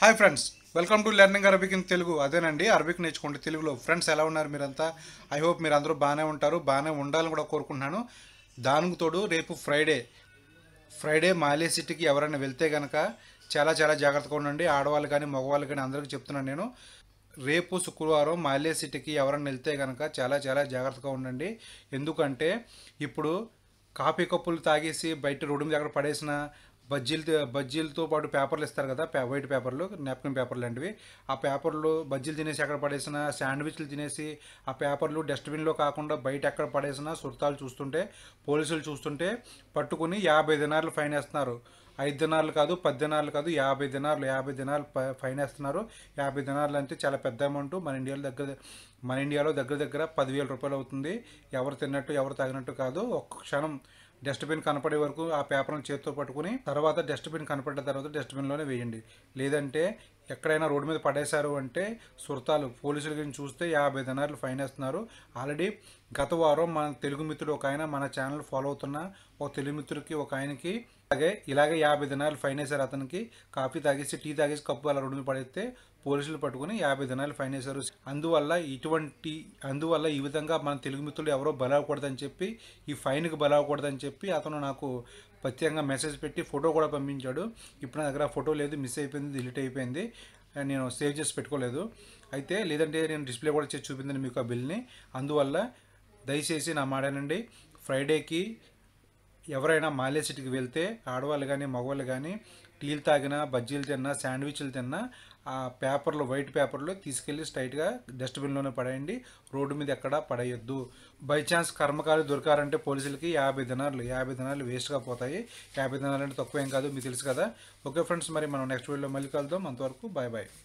hi friends welcome to learning Arabic in Telugu అదేనండి Arabic నేర్చుకోండి తెలుగులో ఫ్రెండ్స్ ఎలా ఉన్నారు మీరంతా ఐ హోప్ మీరు అందరూ బాగానే ఉంటారు బాగానే ఉండాలని కూడా కోరుకుంటున్నాను దానికి తోడు రేపు ఫ్రైడే ఫ్రైడే మాలే సిటీకి ఎవరైనా వెళ్తే కనుక చాలా చాలా జాగ్రత్తగా ఉండండి ఆడవాళ్ళు కానీ మగవాళ్ళు కానీ అందరికీ చెప్తున్నాను నేను రేపు శుక్రవారం మాలే సిటీకి ఎవరైనా వెళ్తే కనుక చాలా చాలా జాగ్రత్తగా ఉండండి ఎందుకంటే ఇప్పుడు కాఫీ కప్పులు తాగేసి బయట రోడ్డు మీద పడేసిన బజ్జీలు బజ్జీలతో పాటు పేపర్లు ఇస్తారు కదా వైట్ పేపర్లు నాప్కిన్ పేపర్లు లాంటివి ఆ పేపర్లు బజ్జీలు తినేసి ఎక్కడ పడేసిన శాండ్విచ్లు తినేసి ఆ పేపర్లు డస్ట్బిన్లో కాకుండా బయట ఎక్కడ పడేసినా సుర్తాలు చూస్తుంటే పోలీసులు చూస్తుంటే పట్టుకుని యాభై దినాలు ఫైన్ వేస్తున్నారు ఐదు దినాలు కాదు పది దినాలు కాదు యాభై దినాలు యాభై దినాలు ఫైన్ వేస్తున్నారు యాభై దినాలు అంటే చాలా పెద్ద అమౌంట్ మన ఇండియాలో దగ్గర మన ఇండియాలో దగ్గర దగ్గర పదివేల రూపాయలు అవుతుంది ఎవరు తిన్నట్టు ఎవరు తగినట్టు కాదు ఒక్క క్షణం డస్ట్బిన్ కనపడే వరకు ఆ పేపర్ను చేతితో పట్టుకుని తర్వాత డస్ట్బిన్ కనపడిన తర్వాత డస్ట్బిన్లోనే వేయండి లేదంటే ఎక్కడైనా రోడ్డు మీద పడేశారు అంటే సుర్తాలు పోలీసుల గురించి చూస్తే యాభై దినార్లు ఫైన్ వేస్తున్నారు ఆల్రెడీ గత వారం మన తెలుగు మిత్రుడు ఒక ఆయన మన ఛానల్ ఫాలో అవుతున్న ఒక తెలుగు మిత్రుడికి ఒక ఆయనకి అలాగే ఇలాగే యాభై దినాలు ఫైన్ వేశారు అతనికి కాఫీ తాగేసి టీ తాగేసి కప్పు అలా రోడ్డు మీద పడేస్తే పోలీసులు పట్టుకుని యాభై దినాలు ఫైన్ వేశారు అందువల్ల ఇటువంటి అందువల్ల ఈ విధంగా మన తెలుగు మిత్రులు ఎవరో బలవకూడదని చెప్పి ఈ ఫైన్కి బలవకూడదని చెప్పి అతను నాకు ప్రత్యేకంగా మెసేజ్ పెట్టి ఫోటో కూడా పంపించాడు ఇప్పుడు నా దగ్గర ఫోటో లేదు మిస్ అయిపోయింది డిలీట్ అయిపోయింది నేను సేవ్ చేసి పెట్టుకోలేదు అయితే లేదంటే నేను డిస్ప్లే కూడా చేసి చూపిందని మీకు ఆ బిల్ని అందువల్ల దయచేసి నా మాడానండి ఫ్రైడేకి ఎవరైనా మాలేసిటికి వెళ్తే ఆడవాళ్ళు కానీ మగవాళ్ళు కానీ టీలు తాగినా బజ్జీలు తిన్నా శాండ్విచ్లు తిన్నా ఆ పేపర్లు వైట్ పేపర్లు తీసుకెళ్ళి స్ట్రైట్గా డస్ట్బిన్లోనే పడేయండి రోడ్డు మీద ఎక్కడా పడేయొద్దు బై ఛాన్స్ కర్మకారులు దొరికారంటే పోలీసులకి యాభై దినాలు యాభై దినాలు వేస్ట్గా పోతాయి యాభై దినాలు అంటే తక్కువ ఏం కాదు మీకు తెలుసు కదా ఓకే ఫ్రెండ్స్ మరి మనం నెక్స్ట్ వీడియోలో మళ్ళీ కలుద్దాం అంతవరకు బాయ్ బాయ్